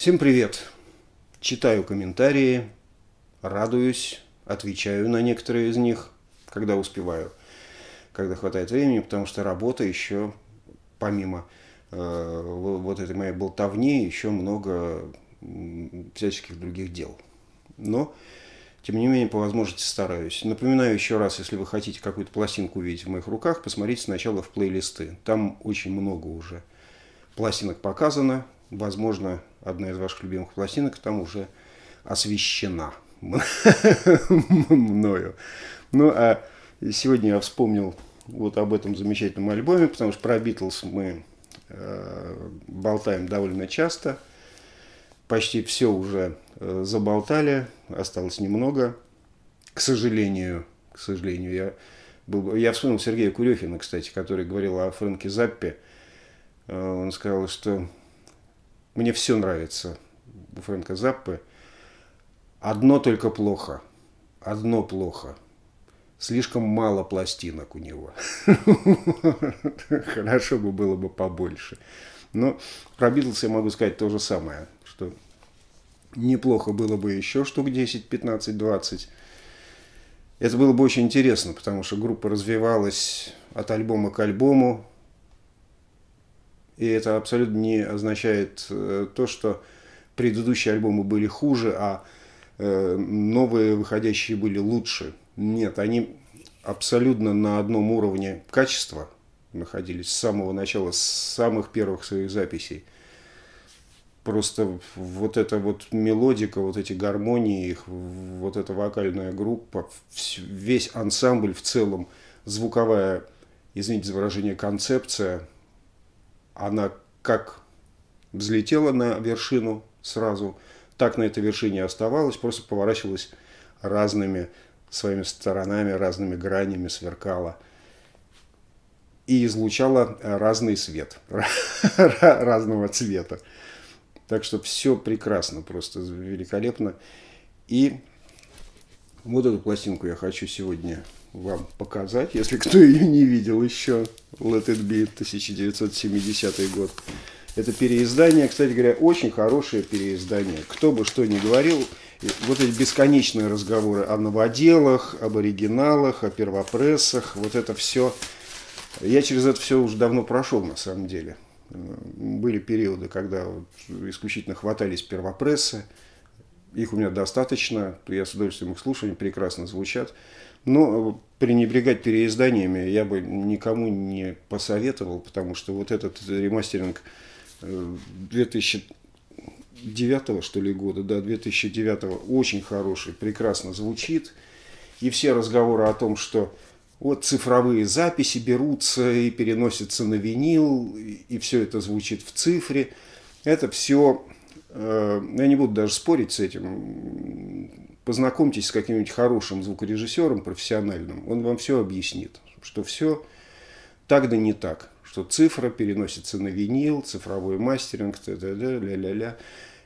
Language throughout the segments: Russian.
Всем привет! Читаю комментарии, радуюсь, отвечаю на некоторые из них, когда успеваю, когда хватает времени, потому что работа еще, помимо э, вот этой моей болтовни, еще много всяческих других дел. Но, тем не менее, по возможности стараюсь. Напоминаю еще раз, если вы хотите какую-то пластинку увидеть в моих руках, посмотрите сначала в плейлисты. Там очень много уже пластинок показано, возможно, одна из ваших любимых пластинок там уже освещена мною. Ну, а сегодня я вспомнил вот об этом замечательном альбоме, потому что про Битлз мы э, болтаем довольно часто. Почти все уже э, заболтали, осталось немного. К сожалению, к сожалению, я был, я вспомнил Сергея Курехина, кстати, который говорил о Фрэнке Заппе. Э, он сказал, что мне все нравится у Фрэнка Заппы. Одно только плохо. Одно плохо. Слишком мало пластинок у него. Хорошо бы было бы побольше. Но про Битлз я могу сказать то же самое, что неплохо было бы еще штук 10, 15, 20. Это было бы очень интересно, потому что группа развивалась от альбома к альбому, и это абсолютно не означает э, то, что предыдущие альбомы были хуже, а э, новые выходящие были лучше. Нет, они абсолютно на одном уровне качества находились с самого начала, с самых первых своих записей. Просто вот эта вот мелодика, вот эти гармонии, их, вот эта вокальная группа, весь ансамбль в целом, звуковая, извините за выражение, концепция – она как взлетела на вершину сразу, так на этой вершине оставалась, просто поворачивалась разными своими сторонами, разными гранями, сверкала и излучала разный свет, разного цвета. Так что все прекрасно, просто великолепно. И вот эту пластинку я хочу сегодня вам показать, если кто ее не видел еще. Let It Be, 1970 год. Это переиздание, кстати говоря, очень хорошее переиздание. Кто бы что ни говорил, вот эти бесконечные разговоры о новоделах, об оригиналах, о первопрессах, вот это все. Я через это все уже давно прошел, на самом деле. Были периоды, когда вот исключительно хватались первопрессы. Их у меня достаточно, я с удовольствием их слушаю, они прекрасно звучат. Но пренебрегать переизданиями я бы никому не посоветовал, потому что вот этот ремастеринг 2009 э, что ли года, да, 2009 го очень хороший, прекрасно звучит. И все разговоры о том, что вот цифровые записи берутся и переносятся на винил, и все это звучит в цифре. Это все, э, я не буду даже спорить с этим, познакомьтесь с каким-нибудь хорошим звукорежиссером, профессиональным, он вам все объяснит, что все так да не так, что цифра переносится на винил, цифровой мастеринг, ля-ля-ля.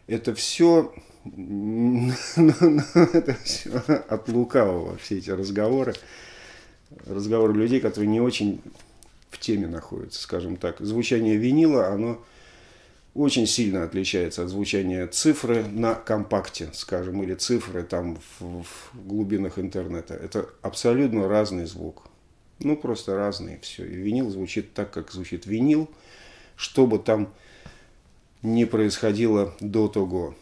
Это все, это все от лукавого, все эти разговоры. Разговоры людей, которые не очень в теме находятся, скажем так. Звучание винила, оно очень сильно отличается от звучания цифры на компакте, скажем, или цифры там в, в глубинах интернета. Это абсолютно разный звук. Ну, просто разный, все. И винил звучит так, как звучит винил, чтобы там не происходило до того.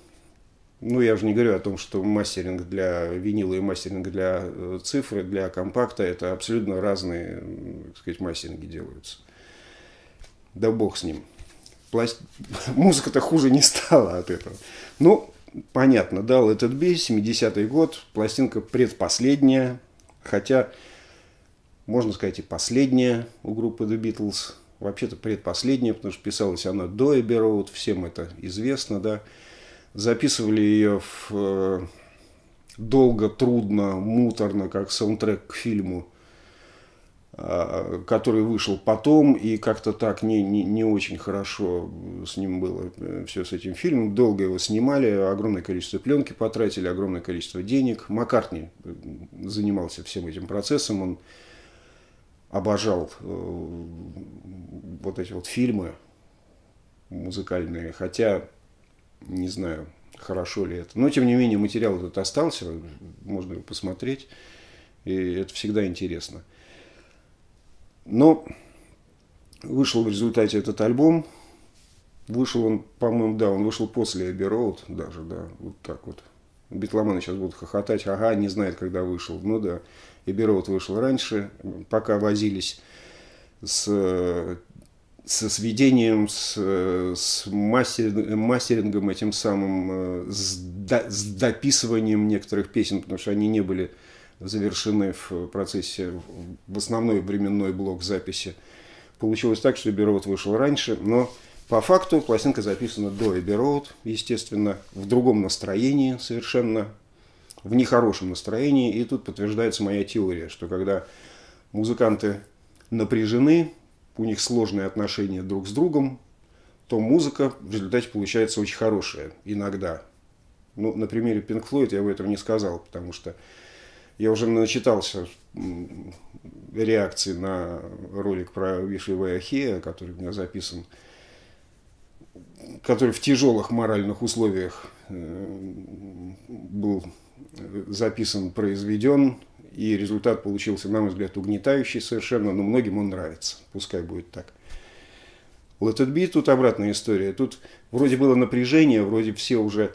Ну, я же не говорю о том, что мастеринг для винила и мастеринг для э, цифры, для компакта, это абсолютно разные, так сказать, мастеринги делаются. Да бог с ним пласт... музыка-то хуже не стала от этого. Ну, понятно, дал этот бей, 70-й год, пластинка предпоследняя, хотя, можно сказать, и последняя у группы The Beatles, вообще-то предпоследняя, потому что писалась она до Эбби Роуд, всем это известно, да. Записывали ее в, э, долго, трудно, муторно, как саундтрек к фильму Э, который вышел потом, и как-то так не, не, не очень хорошо с ним было э, все с этим фильмом. Долго его снимали, огромное количество пленки потратили, огромное количество денег. Маккартни занимался всем этим процессом, он обожал э, вот эти вот фильмы музыкальные, хотя не знаю, хорошо ли это. Но, тем не менее, материал этот остался, можно его посмотреть, и это всегда интересно – но вышел в результате этот альбом. Вышел он, по-моему, да, он вышел после Эбби Роуд даже, да, вот так вот. Битломаны сейчас будут хохотать, ага, не знает, когда вышел. Ну да, Эбби Роуд вышел раньше, пока возились с со сведением, с, с мастерингом мастерингом этим самым, э, с, до, с дописыванием некоторых песен, потому что они не были завершены в процессе, в основной временной блок записи. Получилось так, что Эбби вышел раньше, но по факту пластинка записана до Эбби естественно, в другом настроении совершенно, в нехорошем настроении. И тут подтверждается моя теория, что когда музыканты напряжены, у них сложные отношения друг с другом, то музыка в результате получается очень хорошая иногда. Ну, на примере Pink Floyd я бы этого не сказал, потому что я уже начитался реакции на ролик про Вишива Ахея, который у меня записан, который в тяжелых моральных условиях э, был записан, произведен, и результат получился, на мой взгляд, угнетающий совершенно, но многим он нравится, пускай будет так. Let it be, тут обратная история. Тут вроде было напряжение, вроде все уже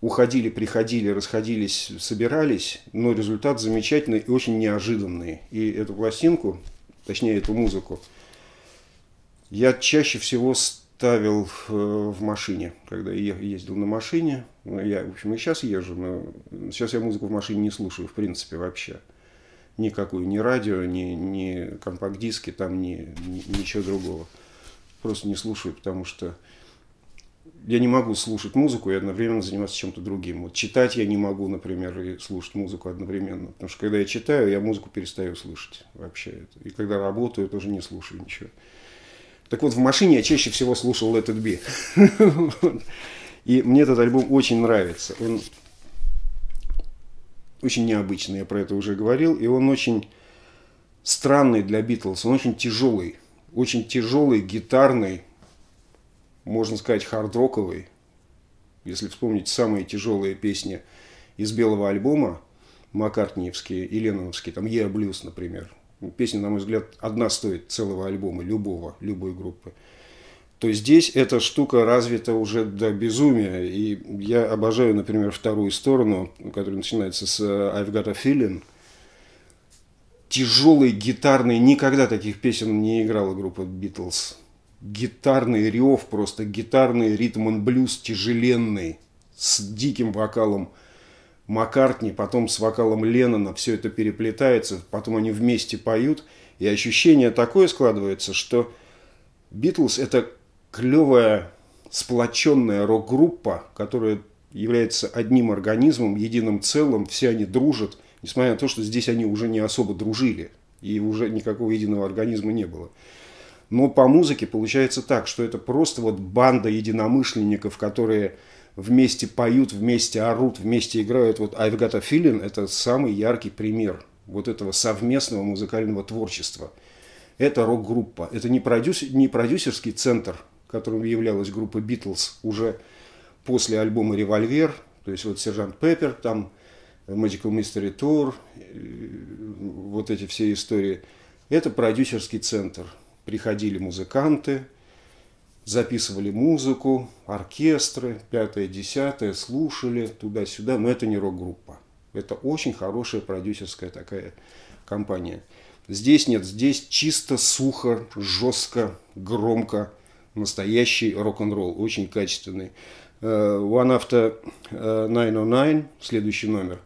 уходили, приходили, расходились, собирались, но результат замечательный и очень неожиданный. И эту пластинку, точнее эту музыку, я чаще всего ставил в э, машине, когда я ездил на машине. Ну, я, в общем, и сейчас езжу, но сейчас я музыку в машине не слушаю, в принципе, вообще. Никакую, ни радио, ни, ни компакт-диски, там, ни, ни, ничего другого. Просто не слушаю, потому что я не могу слушать музыку и одновременно заниматься чем-то другим. Вот читать я не могу, например, и слушать музыку одновременно. Потому что когда я читаю, я музыку перестаю слышать вообще. И когда работаю, тоже не слушаю ничего. Так вот, в машине я чаще всего слушал этот It Be. И мне этот альбом очень нравится. Он очень необычный, я про это уже говорил. И он очень странный для Битлз. Он очень тяжелый. Очень тяжелый, гитарный, можно сказать, хардроковый, Если вспомнить самые тяжелые песни из белого альбома, Маккартниевские и Леноновские, там «Я блюз», например. Песня, на мой взгляд, одна стоит целого альбома, любого, любой группы. То здесь эта штука развита уже до безумия. И я обожаю, например, вторую сторону, которая начинается с э, «I've got a feeling», тяжелый, гитарный. Никогда таких песен не играла группа «Битлз» гитарный рев, просто гитарный ритм and блюз тяжеленный, с диким вокалом Маккартни, потом с вокалом Леннона, все это переплетается, потом они вместе поют, и ощущение такое складывается, что Битлз – это клевая сплоченная рок-группа, которая является одним организмом, единым целым, все они дружат, несмотря на то, что здесь они уже не особо дружили, и уже никакого единого организма не было. Но по музыке получается так, что это просто вот банда единомышленников, которые вместе поют, вместе орут, вместе играют. Вот I've Got a Feeling – это самый яркий пример вот этого совместного музыкального творчества. Это рок-группа. Это не, продюсер, не продюсерский центр, которым являлась группа Битлз уже после альбома «Револьвер», то есть вот «Сержант Пеппер», там Magical Mystery Tour, э, вот эти все истории. Это продюсерский центр – приходили музыканты, записывали музыку, оркестры, пятое, десятое, слушали туда-сюда, но это не рок-группа. Это очень хорошая продюсерская такая компания. Здесь нет, здесь чисто, сухо, жестко, громко, настоящий рок-н-ролл, очень качественный. Э, One After 909, э, следующий номер,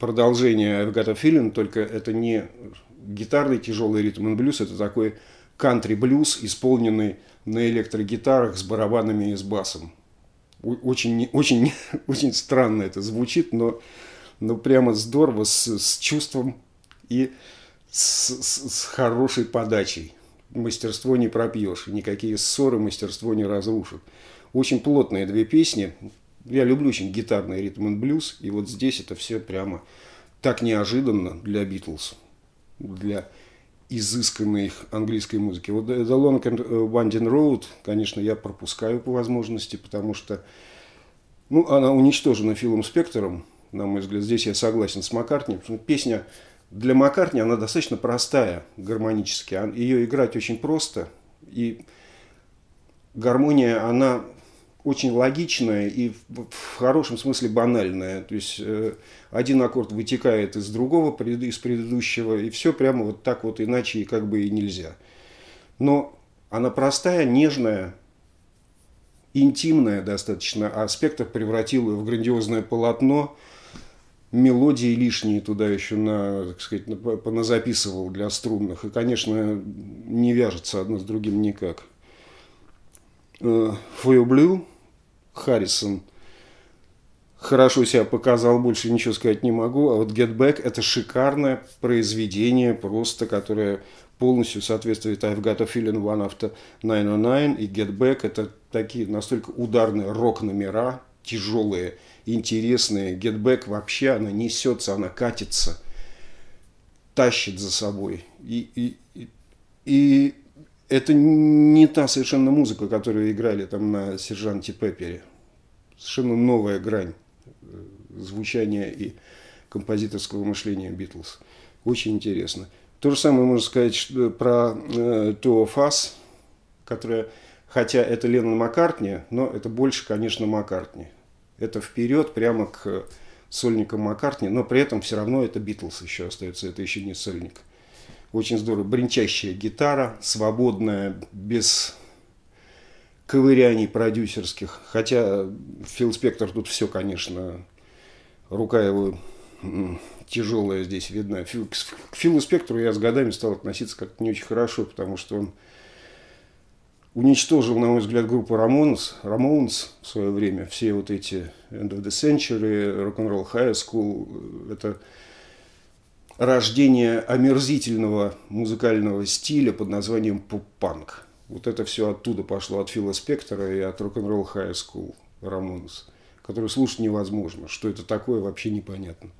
продолжение I've Got a Feeling, только это не гитарный тяжелый ритм и блюз, это такой кантри-блюз, исполненный на электрогитарах с барабанами и с басом. Очень, очень, очень странно это звучит, но, но прямо здорово, с, с чувством и с, с, с хорошей подачей. Мастерство не пропьешь, никакие ссоры мастерство не разрушат. Очень плотные две песни. Я люблю очень гитарный ритм и блюз, и вот здесь это все прямо так неожиданно для Битлз, для изысканной английской музыки. Вот э, The Long and э, Winding Road, конечно, я пропускаю по возможности, потому что ну, она уничтожена Филом Спектором, на мой взгляд. Здесь я согласен с Маккартни. Песня для Маккартни, она достаточно простая гармонически. Ее играть очень просто. И гармония, она очень логичная и в хорошем смысле банальная, То есть э, один аккорд вытекает из другого, из предыдущего, и все прямо вот так вот иначе и как бы и нельзя. Но она простая, нежная, интимная достаточно, а аспектов превратила в грандиозное полотно, мелодии лишние туда еще на, так сказать, поназаписывал для струнных. И, конечно, не вяжется одно с другим никак. Фою э, Блю Харрисон хорошо себя показал, больше ничего сказать не могу. А вот Get Back это шикарное произведение, просто которое полностью соответствует I've Got a Feeling One After 909 и Get Back. Это такие настолько ударные рок-номера, тяжелые, интересные. Get Back вообще, она несется, она катится, тащит за собой. И, и, и это не та совершенно музыка, которую играли там на сержанте Пеппере. Совершенно новая грань э, звучания и композиторского мышления Битлз. Очень интересно. То же самое можно сказать э, про Туо э, Фас, которая, хотя это Леннон Маккартни, но это больше, конечно, Маккартни. Это вперед прямо к сольникам Маккартни, но при этом все равно это Битлз еще остается, это еще не сольник. Очень здорово. бренчащая гитара, свободная, без ковыряний продюсерских. Хотя Фил Спектор тут все, конечно, рука его тяжелая здесь видна. Фил, к Филу Спектру я с годами стал относиться как-то не очень хорошо, потому что он уничтожил, на мой взгляд, группу Рамонс, Рамонс в свое время. Все вот эти End of the Century, Rock and Roll High School, э, это рождение омерзительного музыкального стиля под названием поп-панк. Вот это все оттуда пошло, от Фила Спектора и от Rock'n'Roll High School Рамонс, который слушать невозможно. Что это такое, вообще непонятно.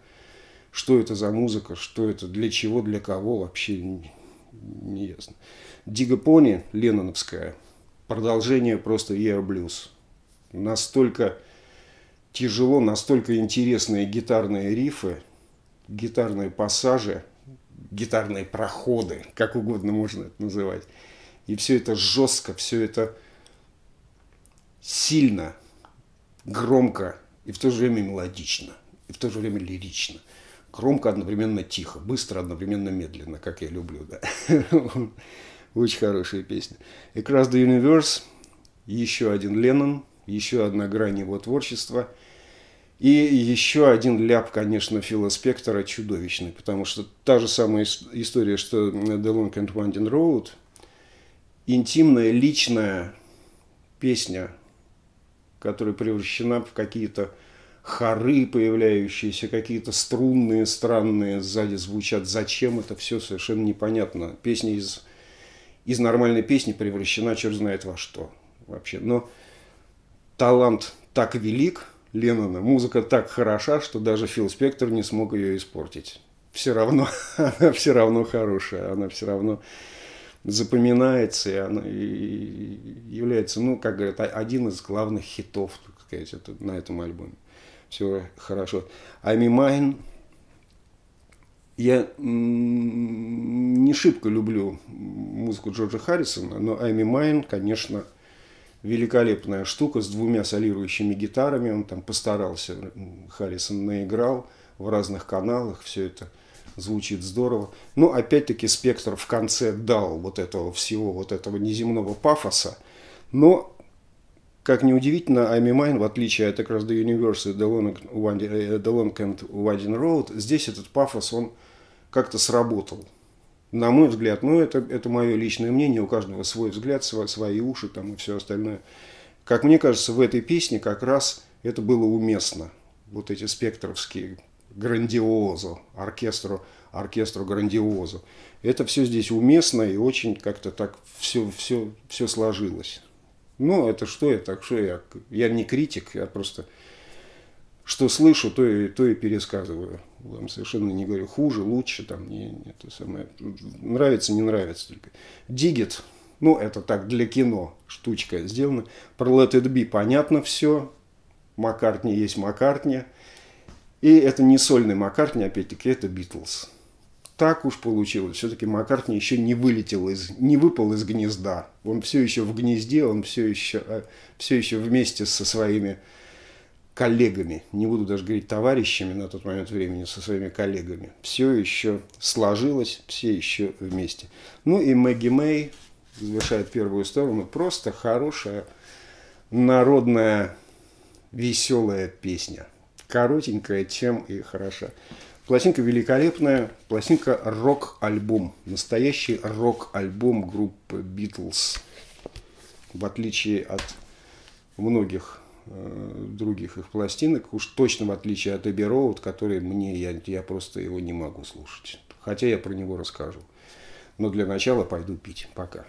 Что это за музыка, что это, для чего, для кого, вообще не, не ясно. Дига Пони, Ленноновская, продолжение просто Ео Блюз. Настолько тяжело, настолько интересные гитарные рифы – гитарные пассажи, гитарные проходы, как угодно можно это называть. И все это жестко, все это сильно, громко и в то же время мелодично, и в то же время лирично. Громко одновременно тихо, быстро одновременно медленно, как я люблю, да. Очень хорошая песня. Across the Universe, еще один Леннон, еще одна грань его творчества – и еще один ляп, конечно, Фила Спектора чудовищный, потому что та же самая история, что э, The Long and Winding Road, интимная, личная песня, которая превращена в какие-то хоры появляющиеся, какие-то струнные, странные сзади звучат. Зачем это все, совершенно непонятно. Песня из, из нормальной песни превращена черт знает во что вообще. Но талант так велик – Леннона. Музыка так хороша, что даже Фил Спектр не смог ее испортить. Все равно, она все равно хорошая, она все равно запоминается, и она и является, ну, как говорят, один из главных хитов, так сказать, это, на этом альбоме. Все хорошо. Ами Майн. Я не шибко люблю музыку Джорджа Харрисона, но Ами Майн, конечно, великолепная штука с двумя солирующими гитарами. Он там постарался, Харрисон наиграл в разных каналах, все это звучит здорово. Но опять-таки спектр в конце дал вот этого всего, вот этого неземного пафоса. Но, как ни удивительно, I'm Mine, в отличие от как раз The Universe и The Long, э, The Long and Winding Road, здесь этот пафос, он как-то сработал на мой взгляд, ну это, это мое личное мнение, у каждого свой взгляд, свои, свои уши там и все остальное. Как мне кажется, в этой песне как раз это было уместно. Вот эти спектровские грандиозу оркестру, оркестру грандиозу. Это все здесь уместно и очень как-то так все, все, все сложилось. Ну, это что я так, что я, я не критик, я просто что слышу, то и, то и пересказываю. Там совершенно не говорю хуже, лучше, там не, не то самое. Нравится, не нравится только. Дигит, ну это так для кино штучка сделана. Про Let It Be понятно все. Маккартни есть Маккартни. И это не сольный Маккартни, опять-таки, это Битлз. Так уж получилось. Все-таки Маккартни еще не вылетел из, не выпал из гнезда. Он все еще в гнезде, он все еще, э, все еще вместе со своими коллегами, не буду даже говорить товарищами на тот момент времени, со своими коллегами. Все еще сложилось, все еще вместе. Ну и Мэгги Мэй завершает первую сторону. Просто хорошая, народная, веселая песня. Коротенькая, тем и хороша. Пластинка великолепная, пластинка рок-альбом, настоящий рок-альбом группы Битлз. В отличие от многих Э, других их пластинок, уж точно в отличие от Эбби Роуд, который мне, я, я просто его не могу слушать. Хотя я про него расскажу. Но для начала пойду пить. Пока.